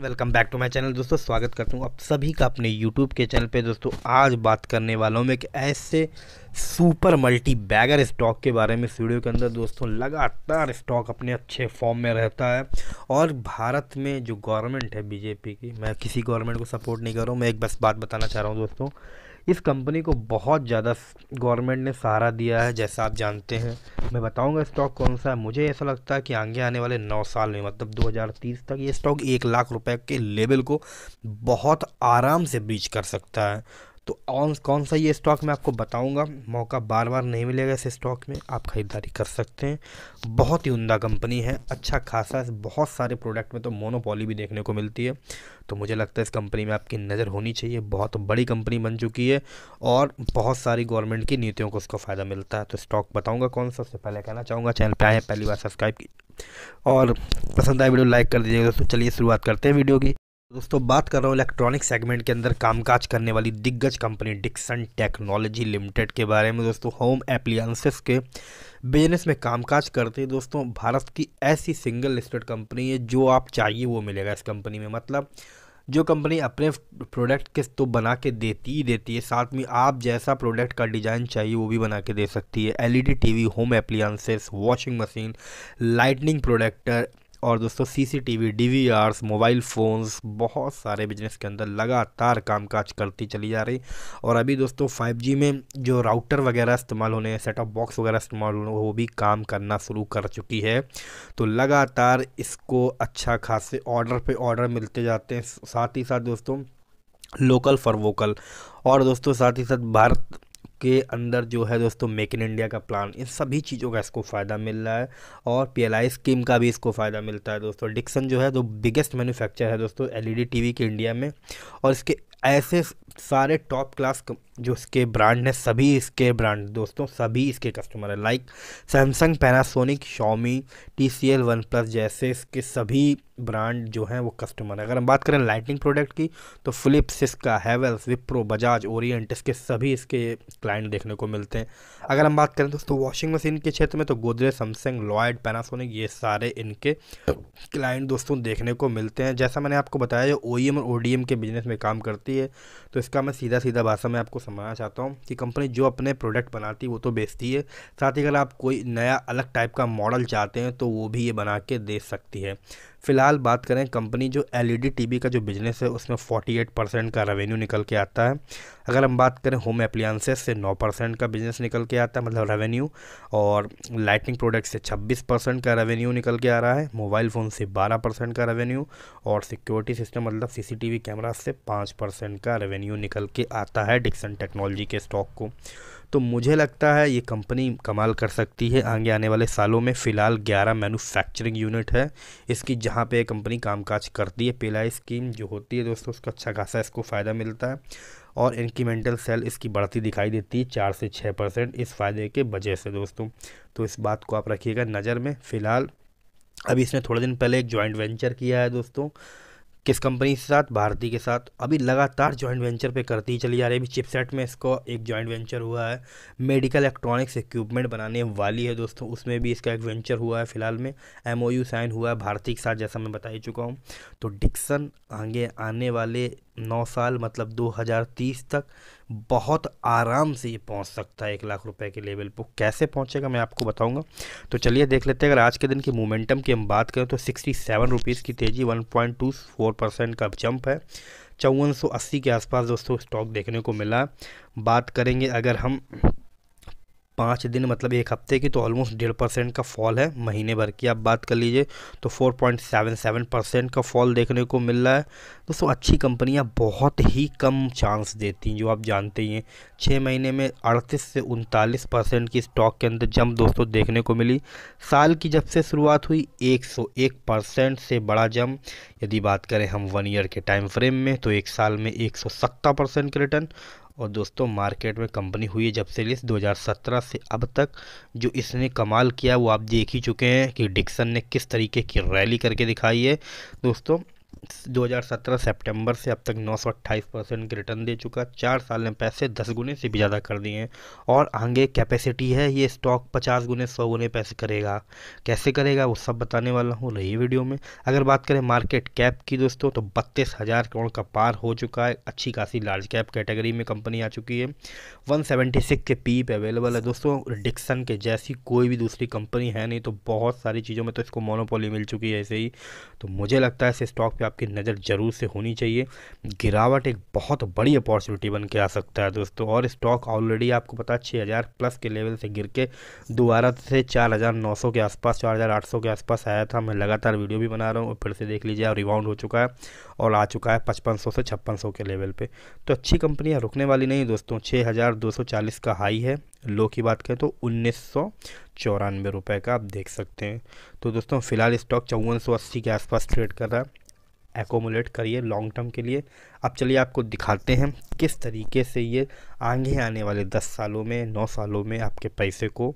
welcome back to my channel दोस्तों स्वागत करता हूँ आप सभी का अपने यूट्यूब के चैनल पे दोस्तों आज बात करने वाला हूँ मैं एक ऐसे सुपर मल्टी बैगर स्टॉक के बारे में इस वीडियो के अंदर दोस्तों लगातार स्टॉक अपने अच्छे फॉर्म में रहता है और भारत में जो गवर्नमेंट है बीजेपी की मैं किसी गवर्नमेंट को सपोर्ट नहीं कर रहा हूँ मैं एक बस बात बताना चाह रहा हूँ दोस्तों इस कंपनी को बहुत ज़्यादा गवर्नमेंट ने सहारा दिया है जैसा आप जानते हैं मैं बताऊंगा स्टॉक कौन सा है मुझे ऐसा लगता है कि आगे आने वाले नौ साल में मतलब 2030 तक ये स्टॉक एक लाख रुपए के लेवल को बहुत आराम से ब्रीच कर सकता है तो ऑन कौन सा ये स्टॉक मैं आपको बताऊंगा मौका बार बार नहीं मिलेगा इस स्टॉक में आप ख़रीदारी कर सकते हैं बहुत ही उमदा कंपनी है अच्छा खासा बहुत सारे प्रोडक्ट में तो मोनोपोली भी देखने को मिलती है तो मुझे लगता है इस कंपनी में आपकी नज़र होनी चाहिए बहुत बड़ी कंपनी बन चुकी है और बहुत सारी गवर्नमेंट की नीतियों को उसका फ़ायदा मिलता है तो स्टॉक बताऊँगा कौन सा उससे पहले कहना चाहूँगा चैनल पर आए पहली बार सब्सक्राइब की और पसंद आए वीडियो लाइक कर दीजिएगा दोस्तों चलिए शुरुआत करते हैं वीडियो की दोस्तों बात कर रहा हूँ इलेक्ट्रॉनिक सेगमेंट के अंदर कामकाज करने वाली दिग्गज कंपनी डिक्सन टेक्नोलॉजी लिमिटेड के बारे में दोस्तों होम एप्लियंसेस के बिजनेस में कामकाज करते दोस्तों भारत की ऐसी सिंगल लिस्टेड कंपनी है जो आप चाहिए वो मिलेगा इस कंपनी में मतलब जो कंपनी अपने प्रोडक्ट के तो बना के देती ही देती है साथ में आप जैसा प्रोडक्ट का डिज़ाइन चाहिए वो भी बना के दे सकती है LED TV home appliances washing machine lightning products और दोस्तों सीसीटीवी डीवीआरस मोबाइल फ़ोन्स बहुत सारे बिजनेस के अंदर लगातार कामकाज करती चली जा रही और अभी दोस्तों 5G में जो राउटर वगैरह इस्तेमाल होने हैं सेटअप बॉक्स वगैरह इस्तेमाल होने वो भी काम करना शुरू कर चुकी है तो लगातार इसको अच्छा खासे ऑर्डर पे ऑर्डर मिलते जाते हैं साथ ही साथ दोस्तों लोकल फॉर वोकल और दोस्तों साथ ही साथ भारत के अंदर जो है दोस्तों मेक इन इंडिया का प्लान इन सभी चीज़ों का इसको फ़ायदा मिल रहा है और पीएलआई स्कीम का भी इसको फ़ायदा मिलता है दोस्तों डिक्सन जो है दो बिगेस्ट मैन्युफैक्चर है दोस्तों एलईडी टीवी e के इंडिया में और इसके ऐसे सारे टॉप क्लास जो इसके ब्रांड है सभी इसके ब्रांड दोस्तों सभी इसके कस्टमर हैं like Samsung Panasonic Xiaomi T C L OnePlus जैसे इसके सभी ब्रांड जो हैं वो कस्टमर हैं अगर हम बात करें लाइटिंग प्रोडक्ट की तो फिलिप्स इसका हैवेल्स विप्रो बजाज ओरिएंट इसके सभी इसके क्लाइंट देखने को मिलते हैं अगर हम बात करें दोस्तों वॉशिंग मशीन के क्षेत्र में तो गोदरेज सैमसंग लॉयड पैनासोनिक ये सारे इनके क्लाइंट दोस्तों देखने को मिलते हैं जैसा मैंने आपको बताया जो ओ e और ओ के बिजनेस में काम करती है तो इसका मैं सीधा सीधा भाषा में आपको समझाना चाहता हूँ कि कंपनी जो अपने प्रोडक्ट बनाती है वो तो बेचती है साथ ही अगर आप कोई नया अलग टाइप का मॉडल चाहते हैं तो वो भी ये बना के दे सकती है फिलहाल बात करें कंपनी जो एलईडी टीवी का जो बिजनेस है उसमें 48 परसेंट का रेवेन्यू निकल के आता है अगर हम बात करें होम अप्लियंसेस से 9 परसेंट का बिजनेस निकल के आता है मतलब रेवेन्यू और लाइटिंग प्रोडक्ट से 26 परसेंट का रेवेन्यू निकल के आ रहा है मोबाइल फ़ोन से 12 परसेंट का रेवेन्यू और सिक्योरिटी सिस्टम मतलब सीसीटीवी कैमरा से 5 परसेंट का रेवेन्यू निकल के आता है डिक्सन टेक्नोलॉजी के स्टॉक को तो मुझे लगता है ये कंपनी कमाल कर सकती है आगे आने वाले सालों में फ़िलहाल ग्यारह मैनुफैक्चरिंग यूनिट है इसकी जहाँ यहाँ पे कंपनी कामकाज करती है पेलाई स्कीम जो होती है दोस्तों उसका अच्छा खासा इसको फ़ायदा मिलता है और इंक्रीमेंटल सेल इसकी बढ़ती दिखाई देती है चार से छः परसेंट इस फ़ायदे के वजह से दोस्तों तो इस बात को आप रखिएगा नज़र में फ़िलहाल अभी इसने थोड़े दिन पहले एक जॉइंट वेंचर किया है दोस्तों किस कंपनी के साथ भारती के साथ अभी लगातार जॉइंट वेंचर पे करती ही चली जा रही है अभी चिपसेट में इसको एक जॉइंट वेंचर हुआ है मेडिकल इलेक्ट्रॉनिक्स इक्विपमेंट बनाने वाली है दोस्तों उसमें भी इसका एक वेंचर हुआ है फिलहाल में एम साइन हुआ है भारती के साथ जैसा मैं बता ही चुका हूँ तो डिक्सन आगे आने वाले नौ साल मतलब 2030 तक बहुत आराम से ये पहुंच सकता है एक लाख रुपए के लेवल पर कैसे पहुंचेगा मैं आपको बताऊंगा तो चलिए देख लेते हैं अगर आज के दिन की मोमेंटम की हम बात करें तो सिक्सटी सेवन रुपीज़ की तेज़ी one point two four percent का जंप है चौवन सौ अस्सी के आसपास दोस्तों स्टॉक देखने को मिला बात करेंगे अगर हम पाँच दिन मतलब एक हफ्ते की तो ऑलमोस्ट डेढ़ परसेंट का फॉल है महीने भर की आप बात कर लीजिए तो four point seven seven percent का फॉल देखने को मिल रहा है दोस्तों अच्छी कंपनियाँ बहुत ही कम चांस देती हैं जो आप जानते ही हैं छः महीने में अड़तीस से उनतालीस परसेंट की स्टॉक के अंदर जंप दोस्तों देखने को मिली साल की जब से शुरुआत हुई एक सौ एक परसेंट से बड़ा जम यदि बात करें हम वन ईयर के टाइम फ्रेम में तो एक साल में एक सौ सत्तर परसेंट के रिटर्न और दोस्तों मार्केट में कंपनी हुई है जब से लिस्ट 2017 से अब तक जो इसने कमाल किया वो आप देख ही चुके हैं कि डिक्सन ने किस तरीके की रैली करके दिखाई है दोस्तों 2017 सितंबर से अब तक 928 परसेंट की रिटर्न दे चुका चार साल में पैसे दस गुने से भी ज़्यादा कर दिए हैं और आगे कैपेसिटी है ये स्टॉक पचास गुने सौ गुने पैसे करेगा कैसे करेगा वो सब बताने वाला हूँ रही वीडियो में अगर बात करें मार्केट कैप की दोस्तों तो बत्तीस हज़ार करोड़ का पार हो चुका है अच्छी खासी लार्ज कैप कैटेगरी में कंपनी आ चुकी है वन के पी पे अवेलेबल है दोस्तों डिक्सन के जैसी कोई भी दूसरी कंपनी है नहीं तो बहुत सारी चीज़ों में तो इसको मोनोपोली मिल चुकी है ऐसे ही तो मुझे लगता है इस स्टॉक पर आपकी नज़र ज़रूर से होनी चाहिए गिरावट एक बहुत बड़ी अपॉर्चुनिटी बन के आ सकता है दोस्तों और स्टॉक ऑलरेडी आपको पता है छः हज़ार प्लस के लेवल से गिर के दोबारा से चार हज़ार नौ सौ के आसपास चार हज़ार आठ सौ के आसपास आया था मैं लगातार वीडियो भी बना रहा हूँ फिर से देख लीजिए और रिबाउंड हो चुका है और आ चुका है पचपन सौ से छप्पन सौ के लेवल पर तो अच्छी कंपनियाँ रुकने वाली नहीं दोस्तों छः हज़ार दो सौ चालीस का हाई है लो की बात करें तो उन्नीस सौ चौरानवे रुपये का आप देख सकते हैं तो दोस्तों फ़िलहाल स्टॉक चौवन सौ अस्सी के आसपास ट्रेड कर रहा है एकोमोलेट करिए लॉन्ग टर्म के लिए अब चलिए आपको दिखाते हैं किस तरीके से ये आगे आने वाले दस सालों में नौ सालों में आपके पैसे को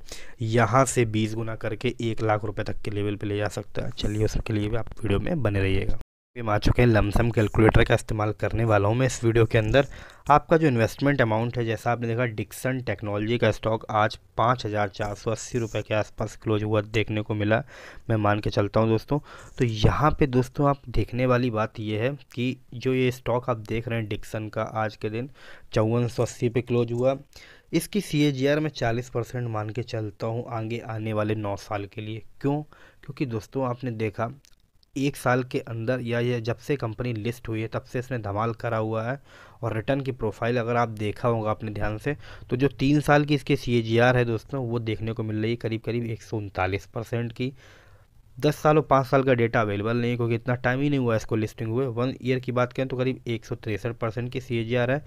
यहाँ से बीस गुना करके एक लाख रुपए तक के लेवल पे ले जा सकता है चलिए उसके लिए भी आप वीडियो में बने रहिएगा हम आ चुके हैं लमसम कैलकुलेटर का इस्तेमाल करने वाला हूँ मैं इस वीडियो के अंदर आपका जो इन्वेस्टमेंट अमाउंट है जैसा आपने देखा डिक्सन टेक्नोलॉजी का स्टॉक आज पाँच हज़ार चार सौ अस्सी रुपये के आसपास क्लोज हुआ देखने को मिला मैं मान के चलता हूँ दोस्तों तो यहाँ पे दोस्तों आप देखने वाली बात यह है कि जो ये स्टॉक आप देख रहे हैं डिक्सन का आज के दिन चौवन सौ अस्सी पे क्लोज हुआ इसकी सी ए जी आर में चालीस परसेंट मान के चलता हूँ आगे आने वाले नौ साल के लिए क्यों क्योंकि दोस्तों आपने देखा एक साल के अंदर या ये जब से कंपनी लिस्ट हुई है तब से इसने धमाल करा हुआ है और रिटर्न की प्रोफाइल अगर आप देखा होगा अपने ध्यान से तो जो तीन साल की इसके सी है दोस्तों वो देखने को मिल रही है करीब करीब एक परसेंट की दस साल और पाँच साल का डेटा अवेलेबल नहीं है क्योंकि इतना टाइम ही नहीं हुआ इसको लिस्टिंग हुए वन ईयर की बात करें तो करीब एक सौ तिरसठ परसेंट की सी है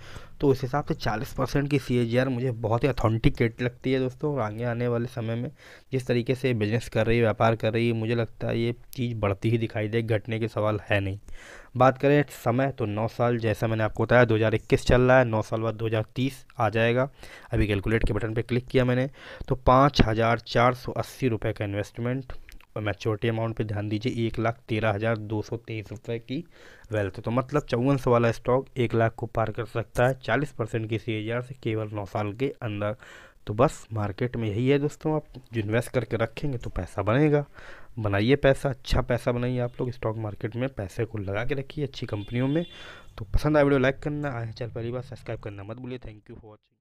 तो उस हिसाब से चालीस परसेंट की सी मुझे बहुत ही अथेंटिकेट लगती है दोस्तों और आगे आने वाले समय में जिस तरीके से बिजनेस कर रही है व्यापार कर रही है मुझे लगता है ये चीज़ बढ़ती ही दिखाई दे घटने के सवाल है नहीं बात करें समय तो नौ साल जैसा मैंने आपको बताया दो चल रहा है नौ साल बाद दो आ जाएगा अभी कैलकुलेट के बटन पर क्लिक किया मैंने तो पाँच हज़ार चार सौ अस्सी रुपये का इन्वेस्टमेंट मैच्योरिटी अमाउंट पे ध्यान दीजिए एक लाख तेरह हज़ार दो सौ तेईस रुपये की वेल्थ तो मतलब चौवन सौ वाला स्टॉक एक लाख को पार कर सकता है चालीस परसेंट की सी से केवल नौ साल के अंदर तो बस मार्केट में यही है दोस्तों आप जो इन्वेस्ट करके रखेंगे तो पैसा बनेगा बनाइए पैसा अच्छा पैसा बनाइए आप लोग स्टॉक मार्केट में पैसे को लगा के रखिए अच्छी कंपनियों में तो पसंद आए वीडियो लाइक करना आए चल पहली बार सब्सक्राइब करना मत भूलिए थैंक यू फॉर वॉचिंग